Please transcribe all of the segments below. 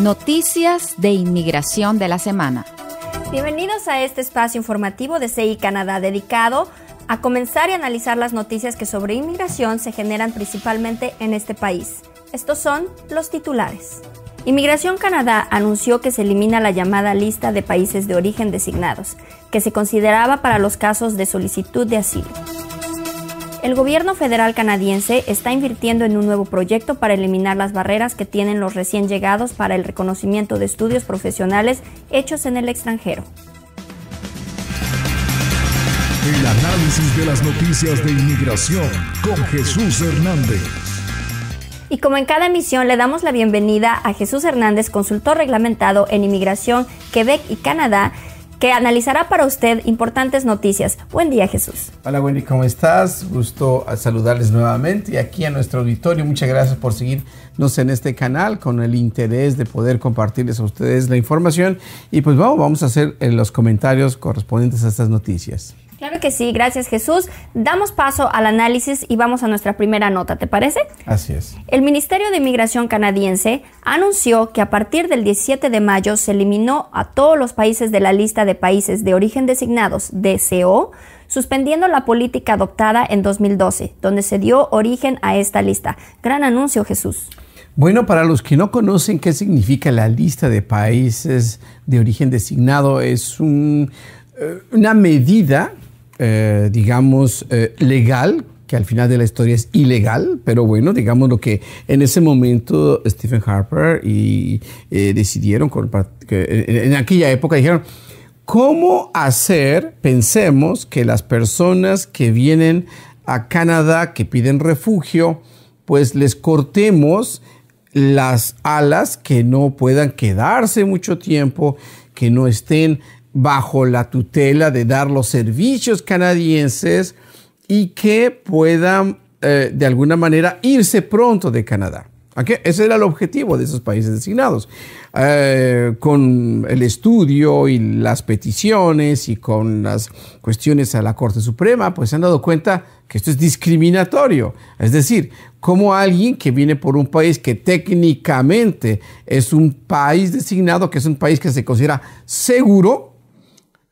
Noticias de Inmigración de la Semana. Bienvenidos a este espacio informativo de CI Canadá dedicado a comenzar y analizar las noticias que sobre inmigración se generan principalmente en este país. Estos son los titulares. Inmigración Canadá anunció que se elimina la llamada lista de países de origen designados, que se consideraba para los casos de solicitud de asilo. El gobierno federal canadiense está invirtiendo en un nuevo proyecto para eliminar las barreras que tienen los recién llegados para el reconocimiento de estudios profesionales hechos en el extranjero. El análisis de las noticias de inmigración con Jesús Hernández. Y como en cada emisión le damos la bienvenida a Jesús Hernández, consultor reglamentado en inmigración Quebec y Canadá, que analizará para usted importantes noticias. Buen día, Jesús. Hola, Wendy, ¿cómo estás? Gusto saludarles nuevamente y aquí a nuestro auditorio. Muchas gracias por seguirnos en este canal con el interés de poder compartirles a ustedes la información. Y pues vamos, vamos a hacer eh, los comentarios correspondientes a estas noticias. Claro que sí, gracias Jesús. Damos paso al análisis y vamos a nuestra primera nota, ¿te parece? Así es. El Ministerio de Inmigración canadiense anunció que a partir del 17 de mayo se eliminó a todos los países de la lista de países de origen designados DCO, suspendiendo la política adoptada en 2012, donde se dio origen a esta lista. Gran anuncio, Jesús. Bueno, para los que no conocen qué significa la lista de países de origen designado, es eh, una medida eh, digamos, eh, legal, que al final de la historia es ilegal, pero bueno, digamos lo que en ese momento Stephen Harper y eh, decidieron, en aquella época dijeron, ¿cómo hacer, pensemos, que las personas que vienen a Canadá, que piden refugio, pues les cortemos las alas que no puedan quedarse mucho tiempo, que no estén bajo la tutela de dar los servicios canadienses y que puedan eh, de alguna manera irse pronto de Canadá. Ese era el objetivo de esos países designados. Eh, con el estudio y las peticiones y con las cuestiones a la Corte Suprema, pues se han dado cuenta que esto es discriminatorio. Es decir, como alguien que viene por un país que técnicamente es un país designado, que es un país que se considera seguro,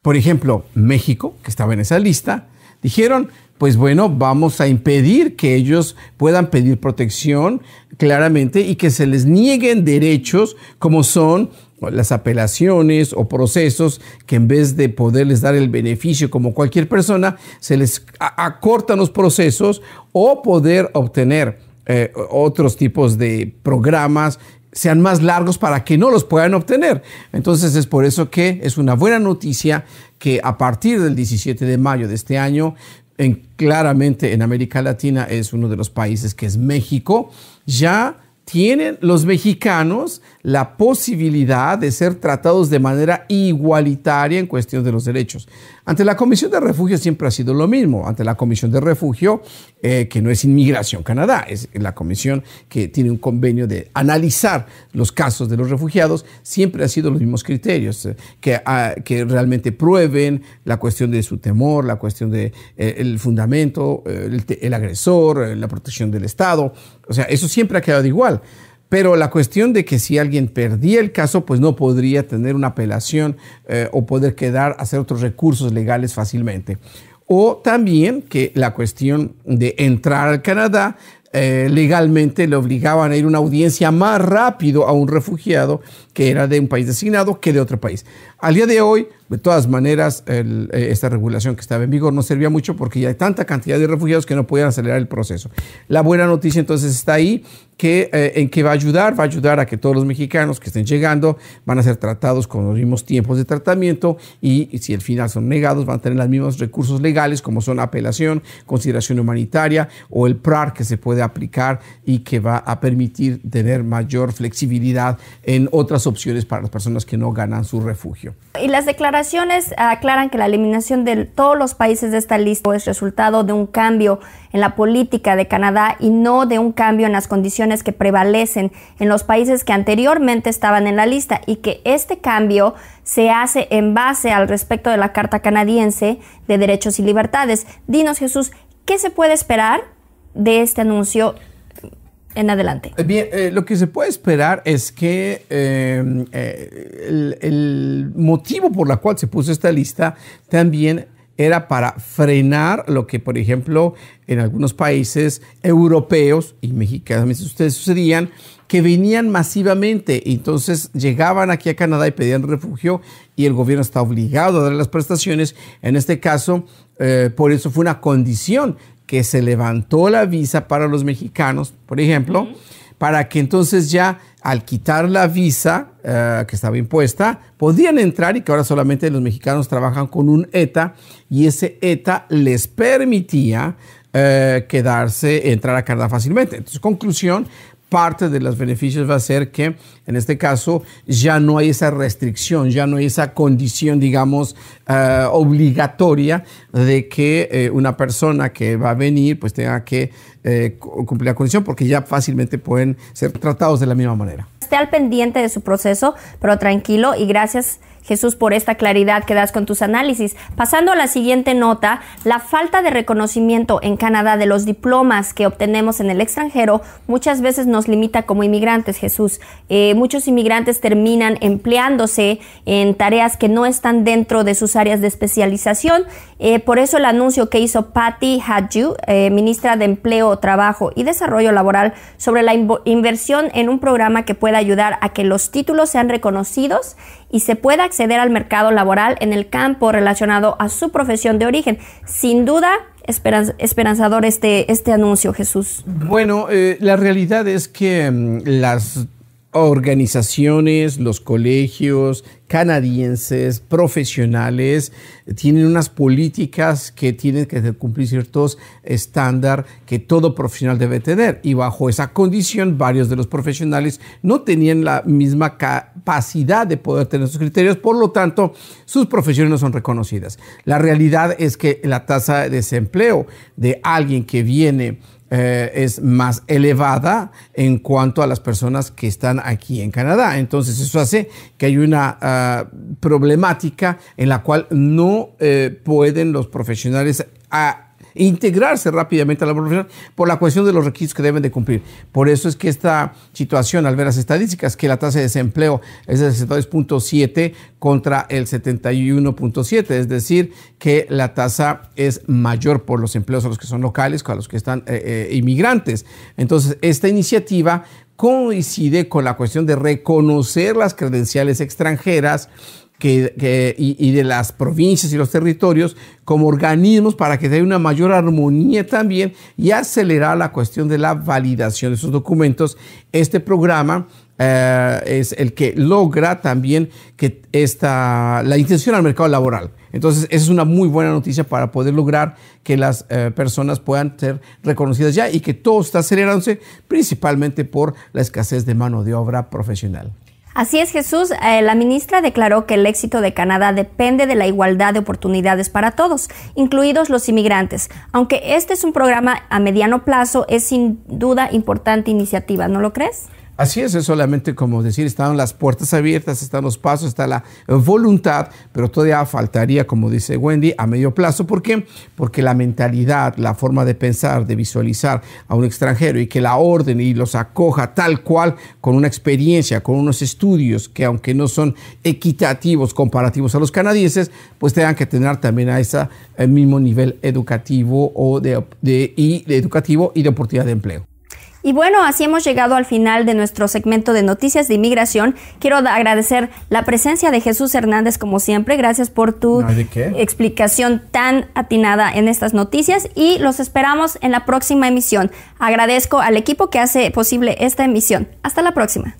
por ejemplo, México, que estaba en esa lista, dijeron, pues bueno, vamos a impedir que ellos puedan pedir protección claramente y que se les nieguen derechos como son las apelaciones o procesos que en vez de poderles dar el beneficio como cualquier persona, se les acortan los procesos o poder obtener eh, otros tipos de programas sean más largos para que no los puedan obtener. Entonces es por eso que es una buena noticia que a partir del 17 de mayo de este año, en, claramente en América Latina es uno de los países que es México, ya tienen los mexicanos la posibilidad de ser tratados de manera igualitaria en cuestión de los derechos. Ante la Comisión de Refugio siempre ha sido lo mismo. Ante la Comisión de Refugio, eh, que no es Inmigración Canadá, es la comisión que tiene un convenio de analizar los casos de los refugiados, siempre han sido los mismos criterios, eh, que, ah, que, realmente prueben la cuestión de su temor, la cuestión del de, eh, el fundamento, el agresor, la protección del Estado, o sea, eso siempre ha quedado igual. Pero la cuestión de que si alguien perdía el caso, pues no podría tener una apelación eh, o poder quedar, hacer otros recursos legales fácilmente. O también que la cuestión de entrar al Canadá, eh, legalmente le obligaban a ir a una audiencia más rápido a un refugiado que era de un país designado que de otro país. Al día de hoy, de todas maneras, eh, esta regulación que estaba en vigor no servía mucho porque ya hay tanta cantidad de refugiados que no podían acelerar el proceso. La buena noticia entonces está ahí, que, eh, en que va a ayudar, va a ayudar a que todos los mexicanos que estén llegando van a ser tratados con los mismos tiempos de tratamiento y, si al final son negados van a tener los mismos recursos legales como son apelación, consideración humanitaria o el PRAR que se puede aplicar y que va a permitir tener mayor flexibilidad en otras opciones para las personas que no ganan su refugio. Y las declaraciones aclaran que la eliminación de todos los países de esta lista es resultado de un cambio en la política de Canadá y no de un cambio en las condiciones que prevalecen en los países que anteriormente estaban en la lista y que este cambio se hace en base al respecto de la Carta Canadiense de Derechos y Libertades. Dinos Jesús, ¿qué se puede esperar de este anuncio en adelante? Eh, bien, eh, lo que se puede esperar es que eh, el, motivo por el cual se puso esta lista también era para frenar lo que, por ejemplo, en algunos países europeos y mexicanos ustedes sucedían, que venían masivamente. Entonces llegaban aquí a Canadá y pedían refugio y el gobierno está obligado a dar las prestaciones. En este caso, por eso fue una condición que se levantó la visa para los mexicanos, por ejemplo, para que entonces ya al quitar la visa eh, que estaba impuesta, podían entrar y que ahora solamente los mexicanos trabajan con un ETA y ese ETA les permitía eh, quedarse, entrar a Canadá fácilmente. Entonces, conclusión, parte de los beneficios va a ser que en este caso ya no hay esa restricción, ya no hay esa condición, digamos, eh, obligatoria de que eh, una persona que va a venir pues tenga que eh, cumplir la condición porque ya fácilmente pueden ser tratados de la misma manera. Esté al pendiente de su proceso, pero tranquilo y gracias Jesús, por esta claridad que das con tus análisis. Pasando a la siguiente nota, la falta de reconocimiento en Canadá de los diplomas que obtenemos en el extranjero muchas veces nos limita como inmigrantes, Jesús. Eh, muchos inmigrantes terminan empleándose en tareas que no están dentro de sus áreas de especialización eh, por eso el anuncio que hizo Patty Hadju, eh, ministra de Empleo, Trabajo y Desarrollo Laboral, sobre la inversión en un programa que pueda ayudar a que los títulos sean reconocidos y se pueda acceder al mercado laboral en el campo relacionado a su profesión de origen. Sin duda, esperanzador este, este anuncio, Jesús. Bueno, eh, la realidad es que mm, las organizaciones, los colegios canadienses, profesionales, tienen unas políticas que tienen que cumplir ciertos estándares que todo profesional debe tener. Y bajo esa condición, varios de los profesionales no tenían la misma capacidad de poder tener esos criterios, por lo tanto, sus profesiones no son reconocidas. La realidad es que la tasa de desempleo de alguien que viene eh, es más elevada en cuanto a las personas que están aquí en Canadá. Entonces eso hace que hay una ah, problemática en la cual no eh, pueden los profesionales ah, integrarse rápidamente a la población por la cuestión de los requisitos que deben de cumplir. Por eso es que esta situación, al ver las estadísticas, que la tasa de desempleo es de 62.7 contra el 71.7, es decir, que la tasa es mayor por los empleos a los que son locales, a los que están eh, eh, inmigrantes. Entonces, esta iniciativa coincide con la cuestión de reconocer las credenciales extranjeras que, y, de las provincias y los territorios como organismos para que haya una mayor armonía también y acelerar la cuestión de la validación de esos documentos. Este programa eh, es el que logra también que esta, la intención al mercado laboral. Entonces, esa es una muy buena noticia para poder lograr que las eh, personas puedan ser reconocidas ya y que todo está acelerándose principalmente por la escasez de mano de obra profesional. Así es, Jesús. Eh, la ministra declaró que el éxito de Canadá depende de la igualdad de oportunidades para todos, incluidos los inmigrantes. Aunque este es un programa a mediano plazo, es sin duda importante iniciativa, ¿no lo crees? Así es, es solamente como decir, están las puertas abiertas, están los pasos, está la voluntad, pero todavía faltaría, como dice Wendy, a medio plazo. ¿Por qué? Porque la mentalidad, la forma de pensar, de visualizar a un extranjero y que la orden y los acoja tal cual con una experiencia, con unos estudios que aunque no son equitativos comparativos a los canadienses, pues tengan que tener también a ese eh, mismo nivel educativo o de, educativo y de oportunidad de empleo. Y bueno, así hemos llegado al final de nuestro segmento de noticias de inmigración. Quiero agradecer la presencia de Jesús Hernández como siempre. Gracias por tu explicación tan atinada en estas noticias y los esperamos en la próxima emisión. Agradezco al equipo que hace posible esta emisión. Hasta la próxima.